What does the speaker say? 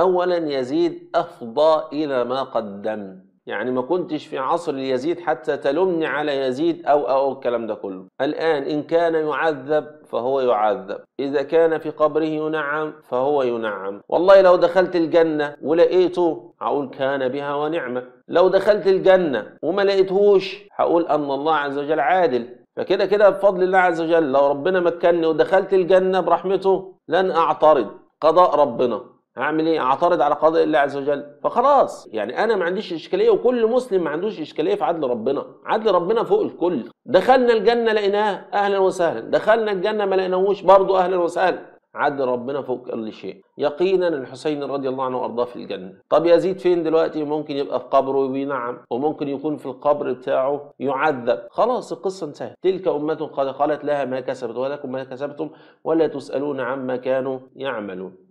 أولا يزيد أفضى إلى ما قدم يعني ما كنتش في عصر يزيد حتى تلمني على يزيد أو أو الكلام ده كله الآن إن كان يعذب فهو يعذب إذا كان في قبره ينعم فهو ينعم والله لو دخلت الجنة ولقيته هقول كان بها ونعمة لو دخلت الجنة وما لقيتهوش هقول أن الله عز وجل عادل فكده كده بفضل الله عز وجل لو ربنا مكني ودخلت الجنة برحمته لن أعترض قضاء ربنا هعمل ايه اعترض على قضاء الله عز وجل فخلاص يعني انا ما عنديش اشكاليه وكل مسلم ما عندوش اشكاليه في عدل ربنا عدل ربنا فوق الكل دخلنا الجنه لقيناه اهلا وسهلا دخلنا الجنه ما لقيناهوش برضه اهلا وسهلا عدل ربنا فوق كل شيء يقينا الحسين رضي الله عنه وارضاه في الجنه طب يزيد فين دلوقتي ممكن يبقى في قبره وبينعم، وممكن يكون في القبر بتاعه يعذب خلاص القصه انتهت تلك امه قد قالت لها ما كسبت ولكم ما كسبتم ولا تسالون عما كانوا يعملون